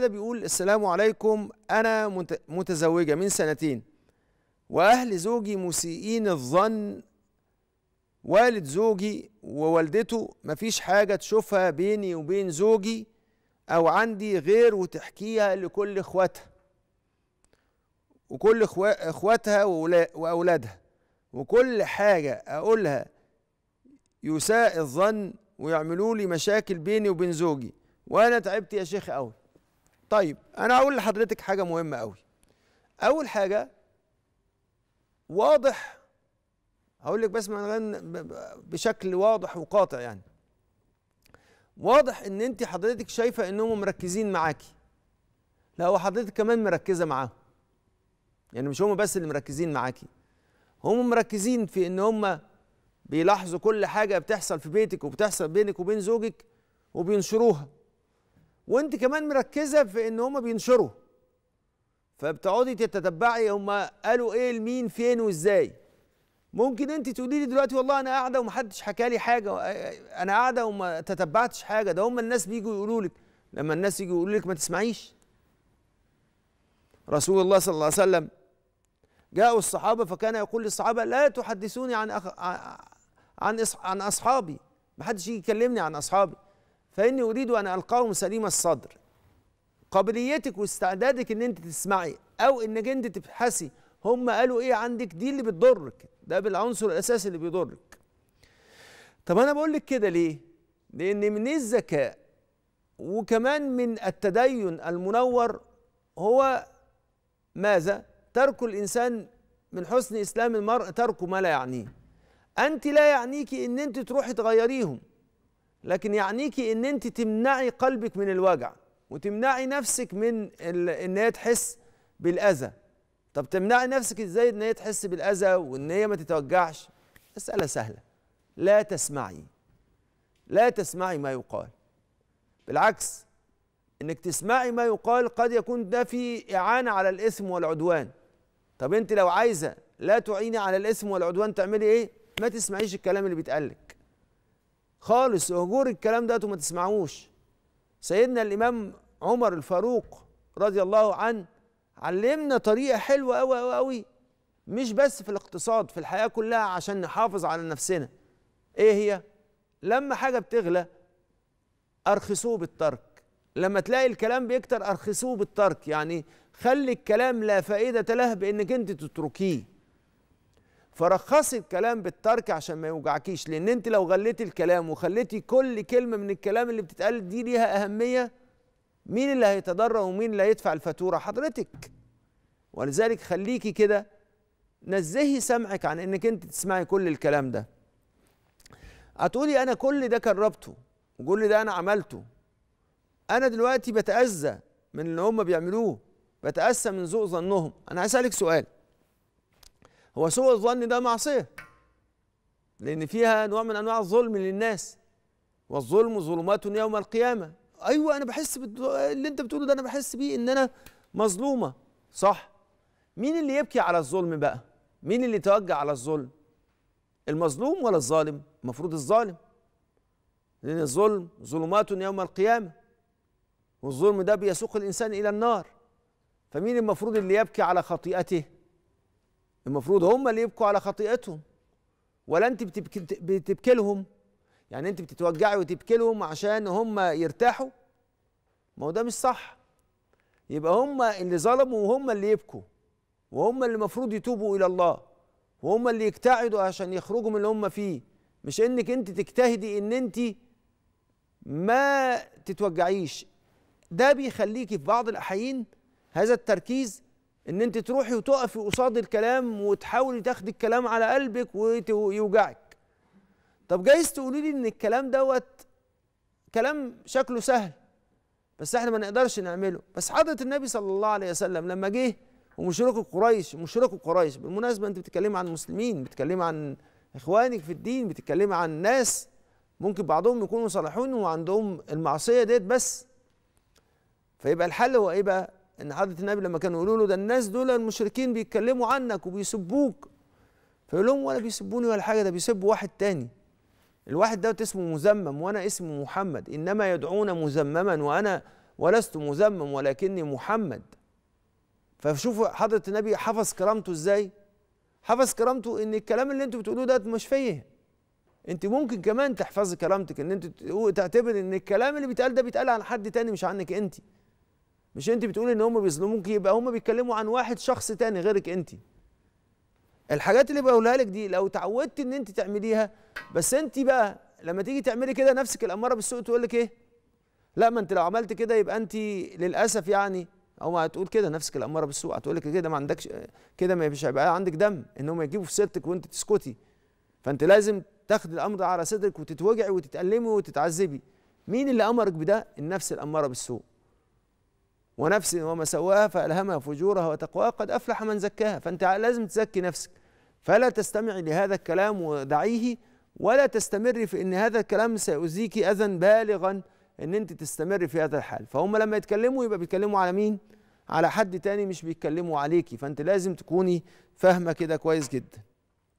هذا بيقول السلام عليكم أنا متزوجة من سنتين وأهل زوجي مسيئين الظن والد زوجي ووالدته مفيش حاجة تشوفها بيني وبين زوجي أو عندي غير وتحكيها لكل إخواتها وكل إخواتها وأولادها وكل حاجة أقولها يساء الظن ويعملوا لي مشاكل بيني وبين زوجي وأنا تعبت يا شيخ أوي طيب انا هقول لحضرتك حاجه مهمه قوي اول حاجه واضح هقول لك بس بشكل واضح وقاطع يعني واضح ان انت حضرتك شايفه انهم مركزين معاكي لا هو حضرتك كمان مركزه معاهم يعني مش هم بس اللي مركزين معاكي هم مركزين في ان هم بيلاحظوا كل حاجه بتحصل في بيتك وبتحصل بينك وبين زوجك وبينشروها وانت كمان مركزه في ان هم بينشروا فبتقعدي تتتبعي هم قالوا ايه لمين فين وازاي ممكن انت تقولي لي دلوقتي والله انا قاعده ومحدش حكى لي حاجه انا قاعده وما تتبعتش حاجه ده هم الناس بيجوا يقولوا لك لما الناس يجوا يقولوا لك ما تسمعيش رسول الله صلى الله عليه وسلم جاءوا الصحابه فكان يقول للصحابه لا تحدثوني عن أخ... عن عن اصحابي ما حدش يجي يكلمني عن اصحابي فإني أريد أن ألقاهم سليم الصدر قابليتك واستعدادك ان انت تسمعي او انك انت تبحثي هم قالوا ايه عندك دي اللي بتضرك ده بالعنصر الاساسي اللي بيضرك طب انا بقول لك كده ليه لان من الذكاء وكمان من التدين المنور هو ماذا ترك الانسان من حسن اسلام المرء ترك ما لا يعنيه انت لا يعنيك ان انت تروحي تغيريهم لكن يعنيكي ان انت تمنعي قلبك من الوجع وتمنعي نفسك من ان هي تحس بالاذى طب تمنعي نفسك ازاي ان هي تحس بالاذى وان هي ما تتوجعش مساله سهله لا تسمعي لا تسمعي ما يقال بالعكس انك تسمعي ما يقال قد يكون ده في اعانه على الاثم والعدوان طب انت لو عايزه لا تعيني على الاثم والعدوان تعملي ايه ما تسمعيش الكلام اللي بيتقال لك خالص اهجور الكلام ده وما تسمعوش سيدنا الامام عمر الفاروق رضي الله عنه علمنا طريقه حلوه قوي قوي قوي مش بس في الاقتصاد في الحياه كلها عشان نحافظ على نفسنا ايه هي لما حاجه بتغلى ارخصوه بالترك لما تلاقي الكلام بيكتر ارخصوه بالترك يعني خلي الكلام لا فائده له بانك انت تتركيه فرخصي الكلام بالترك عشان ما يوجعكيش لان انت لو غليتي الكلام وخليتي كل كلمه من الكلام اللي بتتقال دي ليها اهميه مين اللي هيتضرر ومين اللي هيدفع الفاتوره حضرتك ولذلك خليكي كده نزهي سمعك عن انك انت تسمعي كل الكلام ده هتقولي انا كل ده كربته وكل ده انا عملته انا دلوقتي بتاذى من اللي هم بيعملوه بتاسى من ذوق ظنهم انا عايز اسالك سؤال هو سوء الظن ده معصية لأن فيها نوع من أنواع الظلم للناس والظلم ظلمات يوم القيامة أيوة أنا بحس اللي أنت بتقوله ده أنا بحس بيه إن أنا مظلومة صح مين اللي يبكي على الظلم بقى مين اللي يتوجع على الظلم المظلوم ولا الظالم المفروض الظالم لأن الظلم ظلمات يوم القيامة والظلم ده بيسوق الإنسان إلى النار فمين المفروض اللي يبكي على خطيئته المفروض هم اللي يبكوا على خطيئتهم ولا انت بتبكي, بتبكي لهم يعني انت بتتوجعي وتبكي لهم عشان هم يرتاحوا ما هو ده مش صح يبقى هم اللي ظلموا وهم اللي يبكوا وهم اللي المفروض يتوبوا الى الله وهم اللي يجتهدوا عشان يخرجوا من اللي هم فيه مش انك انت تجتهدي ان انت ما تتوجعيش ده بيخليكي في بعض الاحيان هذا التركيز ان انت تروحي وتقفي قصاد الكلام وتحاولي تاخدي الكلام على قلبك ويوجعك طب جايز تقولي لي ان الكلام دوت كلام شكله سهل بس احنا ما نقدرش نعمله بس حضره النبي صلى الله عليه وسلم لما جه ومشركوا قريش مشركوا قريش بالمناسبه انت بتتكلمي عن مسلمين بتتكلمي عن اخوانك في الدين بتتكلمي عن ناس ممكن بعضهم يكونوا صالحون وعندهم المعصيه ديت بس فيبقى الحل هو ايه بقى ان حضره النبي لما كانوا يقولوا له ده الناس دول المشركين بيتكلموا عنك وبيسبوك فيقول لهم ولا بيسبوني ولا حاجه ده بيسبوا واحد تاني الواحد دوت اسمه مزمم وانا اسمي محمد انما يدعون مزمما وانا ولست مزمم ولكني محمد فشوفوا حضره النبي حفظ كرامته ازاي حفظ كرامته ان الكلام اللي انتوا بتقولوه ده مش فيه انت ممكن كمان تحفظي كرامتك ان انت تعتبر ان الكلام اللي بيتقال ده بيتقال عن حد تاني مش عنك انت مش انت بتقول ان هم بيظلموك يبقى هم بيتكلموا عن واحد شخص تاني غيرك انت الحاجات اللي بقولها لك دي لو تعودت ان انت تعمليها بس انت بقى لما تيجي تعملي كده نفسك الاماره بالسوء تقول لك ايه لا ما انت لو عملت كده يبقى انت للاسف يعني او ما هتقول كده نفسك الاماره بالسوء هتقول لك كده ما عندكش كده ما مش هيبقى عندك دم ان هم يجيبوا في سيرتك وانت تسكتي فانت لازم تاخد الامر على صدرك وتتوجعي وتتالمي وتتعذبي مين اللي امرك بده النفس الاماره بالسوء ونفس وما سواها فألهمها فجورها وتقواها قد أفلح من زكاها فأنت لازم تزكي نفسك فلا تستمعي لهذا الكلام ودعيه ولا تستمري في ان هذا الكلام سيؤذيك اذى بالغا ان انت تستمر في هذا الحال فهم لما يتكلموا يبقى بيتكلموا على مين على حد تاني مش بيتكلموا عليكي فانت لازم تكوني فاهمه كده كويس جدا